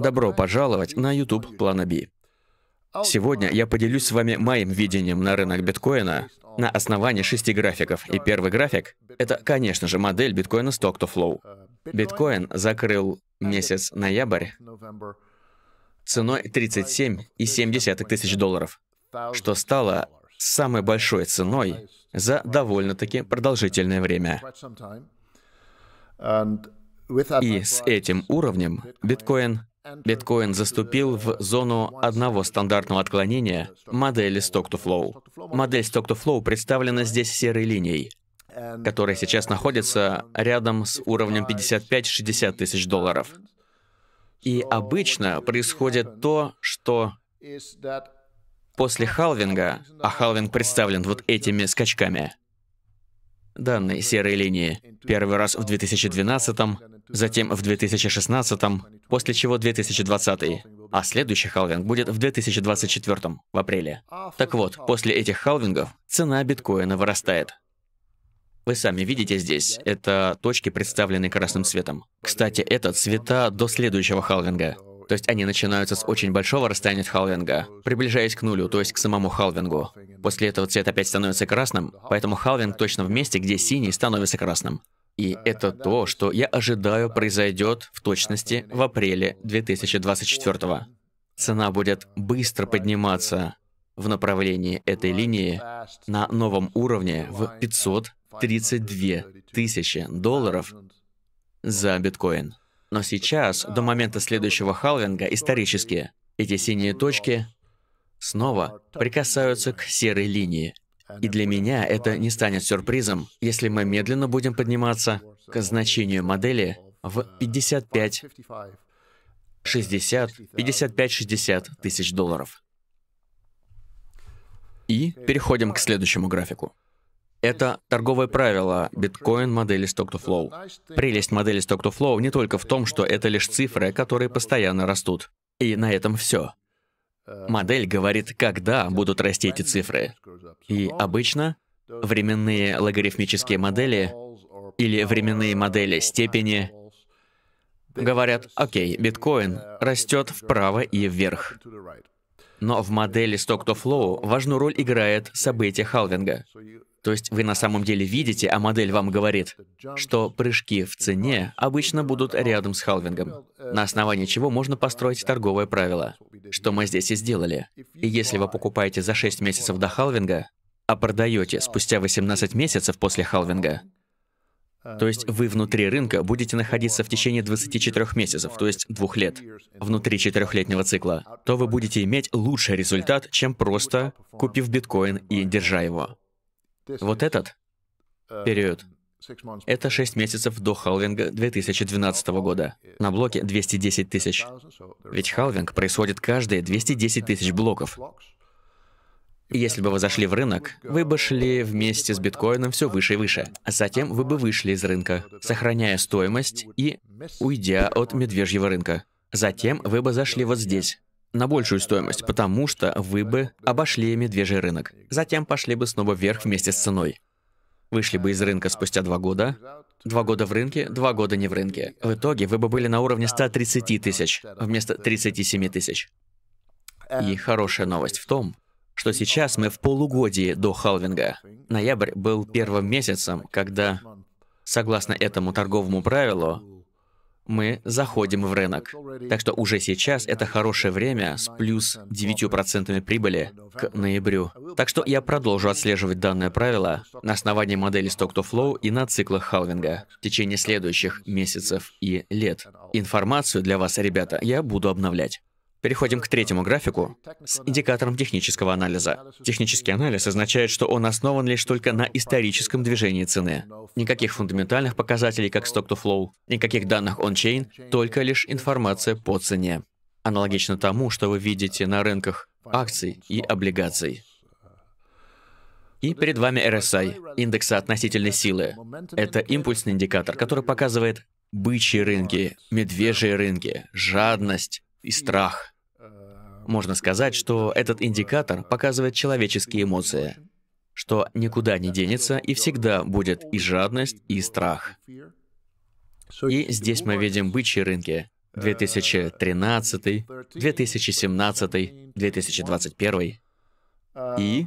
Добро пожаловать на YouTube Плана B. Сегодня я поделюсь с вами моим видением на рынок биткоина на основании шести графиков. И первый график — это, конечно же, модель биткоина Stock to Flow. Биткоин закрыл месяц ноябрь ценой 37,7 тысяч долларов, что стало самой большой ценой за довольно-таки продолжительное время. И с этим уровнем биткоин Биткоин заступил в зону одного стандартного отклонения модели Stock-to-Flow. Модель Stock-to-Flow представлена здесь серой линией, которая сейчас находится рядом с уровнем 55-60 тысяч долларов. И обычно происходит то, что после халвинга, а халвинг представлен вот этими скачками — данной серой линии. Первый раз в 2012, м затем в 2016, м после чего 2020. й А следующий халвинг будет в 2024, м в апреле. Так вот, после этих халвингов цена биткоина вырастает. Вы сами видите здесь, это точки, представленные красным цветом. Кстати, это цвета до следующего халвинга. То есть они начинаются с очень большого расстояния от халвинга, приближаясь к нулю, то есть к самому халвингу. После этого цвет опять становится красным, поэтому халвинг точно в месте, где синий становится красным. И это то, что я ожидаю произойдет в точности в апреле 2024 -го. Цена будет быстро подниматься в направлении этой линии на новом уровне в 532 тысячи долларов за биткоин. Но сейчас, до момента следующего халвинга, исторически, эти синие точки снова прикасаются к серой линии. И для меня это не станет сюрпризом, если мы медленно будем подниматься к значению модели в 55, 60, 55-60 тысяч долларов. И переходим к следующему графику. Это торговое правило биткоин модели Stock-to-Flow. Прелесть модели Stock-to-Flow не только в том, что это лишь цифры, которые постоянно растут. И на этом все. Модель говорит, когда будут расти эти цифры. И обычно временные логарифмические модели или временные модели степени говорят, окей, биткоин растет вправо и вверх. Но в модели Stock-to-Flow важную роль играет событие халвинга. То есть вы на самом деле видите, а модель вам говорит, что прыжки в цене обычно будут рядом с халвингом, на основании чего можно построить торговое правило, что мы здесь и сделали. И если вы покупаете за 6 месяцев до халвинга, а продаете спустя 18 месяцев после халвинга, то есть вы внутри рынка будете находиться в течение 24 месяцев, то есть двух лет, внутри четырехлетнего цикла, то вы будете иметь лучший результат, чем просто купив биткоин и держа его. Вот этот период эм, — это 6 месяцев до халвинга 2012 года. На блоке 210 тысяч. Ведь халвинг происходит каждые 210 тысяч блоков. Если бы вы зашли в рынок, вы бы шли вместе с биткоином все выше и выше, а затем вы бы вышли из рынка, сохраняя стоимость и уйдя от медвежьего рынка. Затем вы бы зашли вот здесь, на большую стоимость, потому что вы бы обошли медвежий рынок. Затем пошли бы снова вверх вместе с ценой. Вышли бы из рынка спустя два года. Два года в рынке, два года не в рынке. В итоге вы бы были на уровне 130 тысяч вместо 37 тысяч. И хорошая новость в том, что сейчас мы в полугодии до халвинга. Ноябрь был первым месяцем, когда, согласно этому торговому правилу, мы заходим в рынок. Так что уже сейчас это хорошее время с плюс 9% прибыли к ноябрю. Так что я продолжу отслеживать данное правило на основании модели Stock to Flow и на циклах халвинга в течение следующих месяцев и лет. Информацию для вас, ребята, я буду обновлять. Переходим к третьему графику с индикатором технического анализа. Технический анализ означает, что он основан лишь только на историческом движении цены. Никаких фундаментальных показателей, как stock-to-flow, никаких данных on-chain, только лишь информация по цене. Аналогично тому, что вы видите на рынках акций и облигаций. И перед вами RSI, индекса относительной силы. Это импульсный индикатор, который показывает бычьи рынки, медвежьи рынки, жадность, и страх. Можно сказать, что этот индикатор показывает человеческие эмоции, что никуда не денется и всегда будет и жадность, и страх. И здесь мы видим бычьи рынки 2013, 2017, 2021. И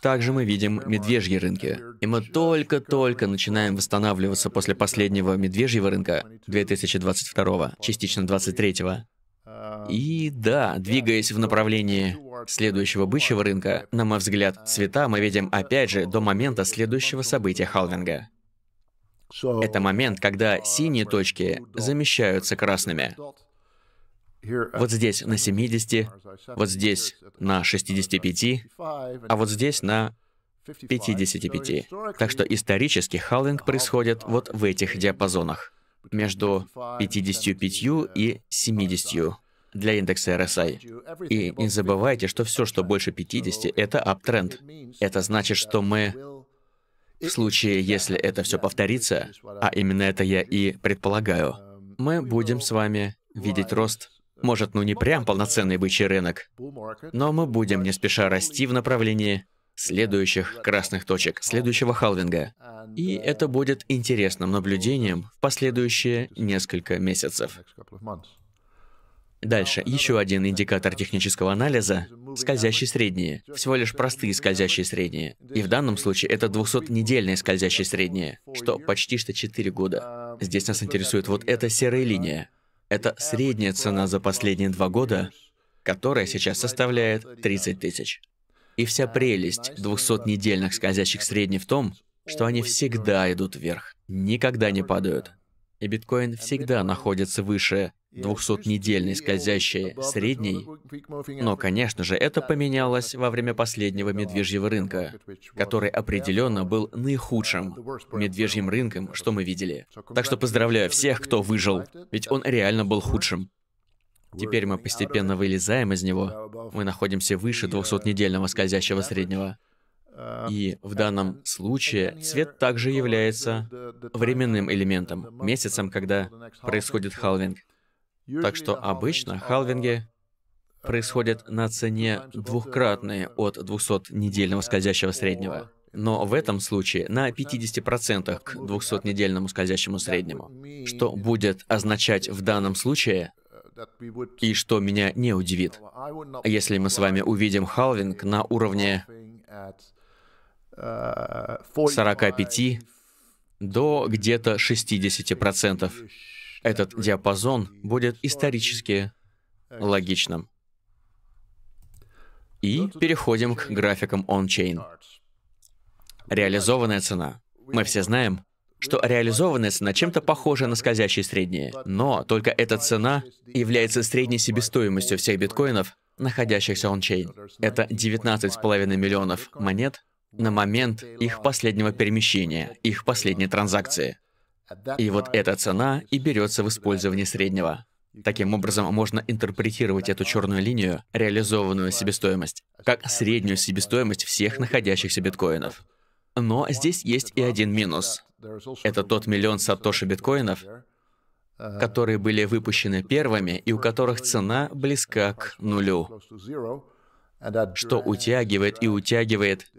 также мы видим медвежьи рынки. И мы только-только начинаем восстанавливаться после последнего медвежьего рынка 2022, частично 2023. А, и да, двигаясь в направлении следующего бычьего рынка, на мой взгляд, цвета мы видим опять же до момента следующего события халвинга. Это момент, когда uh, синие точки замещаются красными. Вот здесь на 70, вот здесь на 65, а вот здесь на 55. Так что исторически халвинг происходит uh, вот в этих диапазонах, между 55 и 70 для индекса RSI. И не забывайте, что все, что больше 50, это аптренд. Это значит, что мы в случае, если это все повторится, а именно это я и предполагаю, мы будем с вами видеть рост. Может, ну не прям полноценный бычий рынок, но мы будем не спеша расти в направлении следующих красных точек, следующего халвинга. И это будет интересным наблюдением в последующие несколько месяцев. Дальше, еще один индикатор технического анализа — скользящие средние. Всего лишь простые скользящие средние. И в данном случае это 200-недельные скользящие средние, что почти что 4 года. Здесь нас интересует вот эта серая линия. Это средняя цена за последние два года, которая сейчас составляет 30 тысяч. И вся прелесть 200-недельных скользящих средних в том, что они всегда идут вверх, никогда не падают и биткоин всегда находится выше 200-недельной скользящей средней. Но, конечно же, это поменялось во время последнего медвежьего рынка, который определенно был наихудшим медвежьим рынком, что мы видели. Так что поздравляю всех, кто выжил, ведь он реально был худшим. Теперь мы постепенно вылезаем из него. Мы находимся выше 200-недельного uh, скользящего среднего. Э, и в э, данном э, случае цвет также является временным элементом, месяцем, когда происходит халвинг. Так что обычно халвинги происходят на цене двухкратной от 200-недельного скользящего среднего. Но в этом случае на 50% к 200-недельному скользящему среднему, что будет означать в данном случае и что меня не удивит, если мы с вами увидим халвинг на уровне 45 до где-то 60%. процентов. Этот диапазон будет исторически логичным. И переходим к графикам on-chain. Реализованная цена. Мы все знаем, что реализованная цена чем-то похожа на скользящие средние, но только эта цена является средней себестоимостью всех биткоинов, находящихся on-chain. Это 19,5 миллионов монет, на момент их последнего перемещения, их последней транзакции. И вот эта цена и берется в использовании среднего. Таким образом, можно интерпретировать эту черную линию, реализованную себестоимость, как среднюю себестоимость всех находящихся биткоинов. Но здесь есть и один минус. Это тот миллион сатоши биткоинов, которые были выпущены первыми и у которых цена близка к нулю, что утягивает и утягивает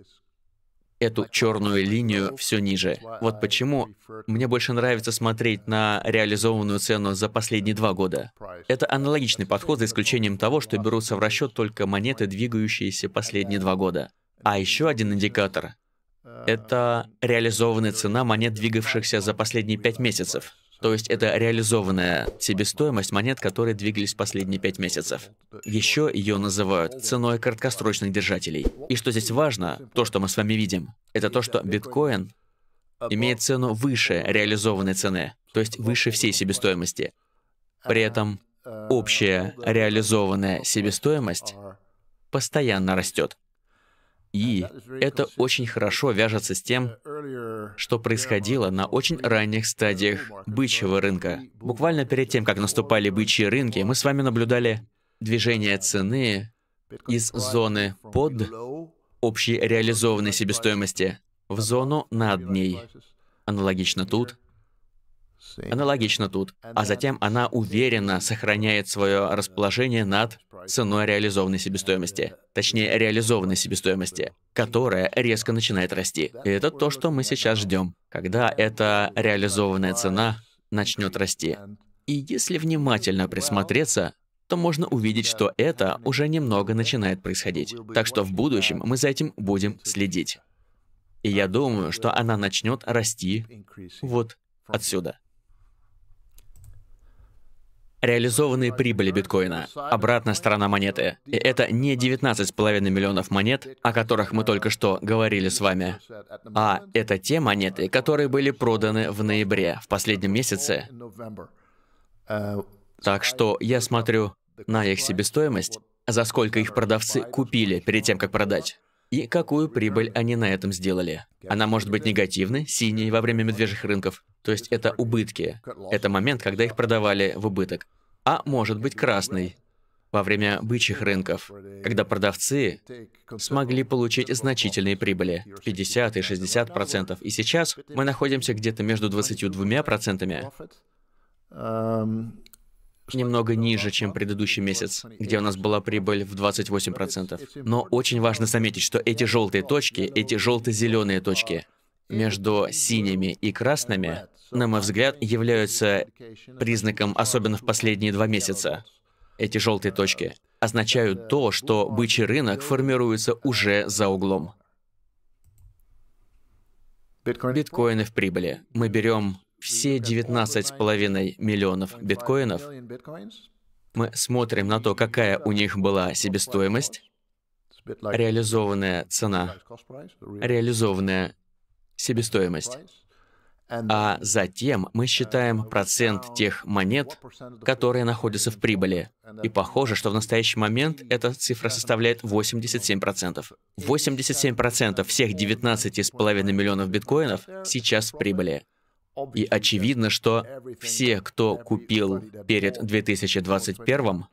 эту черную линию все ниже. Вот почему мне больше нравится смотреть на реализованную цену за последние два года. Это аналогичный подход, за исключением того, что берутся в расчет только монеты, двигающиеся последние два года. А еще один индикатор — это реализованная цена монет, двигавшихся за последние пять месяцев. То есть это реализованная себестоимость монет, которые двигались последние пять месяцев. Еще ее называют ценой краткосрочных держателей. И что здесь важно, то, что мы с вами видим, это то, что биткоин имеет цену выше реализованной цены, то есть выше всей себестоимости. При этом общая реализованная себестоимость постоянно растет. И это очень хорошо вяжется с тем, что происходило на очень ранних стадиях бычьего рынка. Буквально перед тем, как наступали бычьи рынки, мы с вами наблюдали движение цены из зоны под общей реализованной себестоимости в зону над ней. Аналогично тут Аналогично тут. А затем она уверенно сохраняет свое расположение над ценой реализованной себестоимости. Точнее, реализованной себестоимости, которая резко начинает расти. И это то, что мы сейчас ждем. Когда эта реализованная цена начнет расти. И если внимательно присмотреться, то можно увидеть, что это уже немного начинает происходить. Так что в будущем мы за этим будем следить. И я думаю, что она начнет расти вот отсюда реализованные прибыли биткоина, обратная сторона монеты. И это не 19,5 миллионов монет, о которых мы только что говорили с вами, а это те монеты, которые были проданы в ноябре, в последнем месяце. Так что я смотрю на их себестоимость, за сколько их продавцы купили перед тем, как продать и какую прибыль они на этом сделали. Она может быть негативной, синей во время медвежьих рынков, то есть это убытки. Это момент, когда их продавали в убыток. А может быть красной, во время бычьих рынков, когда продавцы смогли получить значительные прибыли 50 и 60%, процентов. и сейчас мы находимся где-то между 22% процентами немного ниже, чем предыдущий месяц, где у нас была прибыль в 28%. Но очень важно заметить, что эти желтые точки, эти желто-зеленые точки между синими и красными, на мой взгляд, являются признаком, особенно в последние два месяца. Эти желтые точки означают то, что бычий рынок формируется уже за углом. Биткоины в прибыли. Мы берем все 19,5 миллионов биткоинов, мы смотрим на то, какая у них была себестоимость, реализованная цена, реализованная себестоимость. А затем мы считаем процент тех монет, которые находятся в прибыли. И похоже, что в настоящий момент эта цифра составляет 87%. 87% всех 19,5 миллионов биткоинов сейчас в прибыли. И очевидно, что все, кто купил перед 2021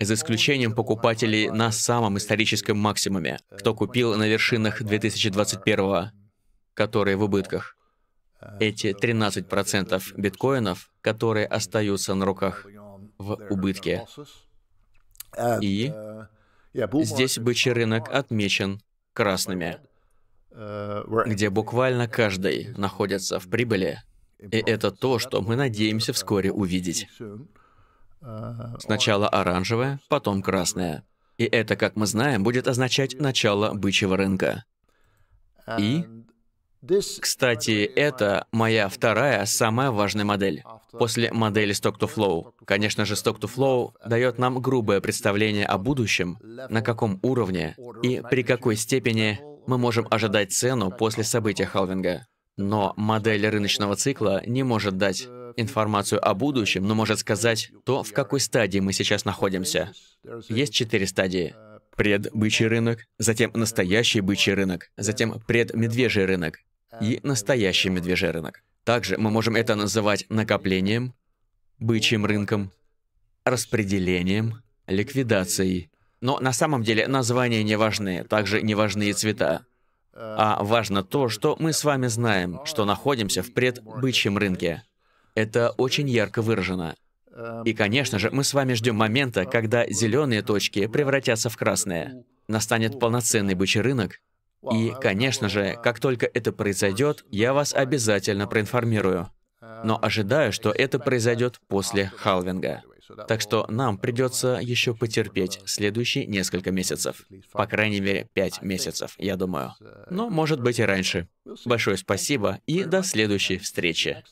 за исключением покупателей на самом историческом максимуме, кто купил на вершинах 2021, которые в убытках. Эти 13% биткоинов, которые остаются на руках в убытке. И здесь бычий рынок отмечен красными. Э, где буквально каждый находится в прибыли, и это то, что мы надеемся вскоре увидеть. Сначала оранжевое, потом красное. И это, как мы знаем, будет означать начало бычьего рынка. И, кстати, это моя вторая, самая важная модель. После модели Stock to Flow. Конечно же, Stock to Flow дает нам грубое представление о будущем, на каком уровне и при какой степени мы можем ожидать цену после события халвинга. Но модель рыночного цикла не может дать информацию о будущем, но может сказать то, в какой стадии мы сейчас находимся. Есть четыре стадии. Предбычий рынок, затем настоящий бычий рынок, затем предмедвежий рынок и настоящий медвежий рынок. Также мы можем это называть накоплением, бычьим рынком, распределением, ликвидацией но на самом деле названия не важны, также не важны и цвета. А важно то, что мы с вами знаем, что находимся в предбычьем рынке. Это очень ярко выражено. И, конечно же, мы с вами ждем момента, когда зеленые точки превратятся в красные. Настанет полноценный бычий рынок. И, конечно же, как только это произойдет, я вас обязательно проинформирую. Но ожидаю, что это произойдет после халвинга. Так что нам придется еще потерпеть следующие несколько месяцев. По крайней мере, пять месяцев, я думаю. Но может быть и раньше. Большое спасибо и до следующей встречи.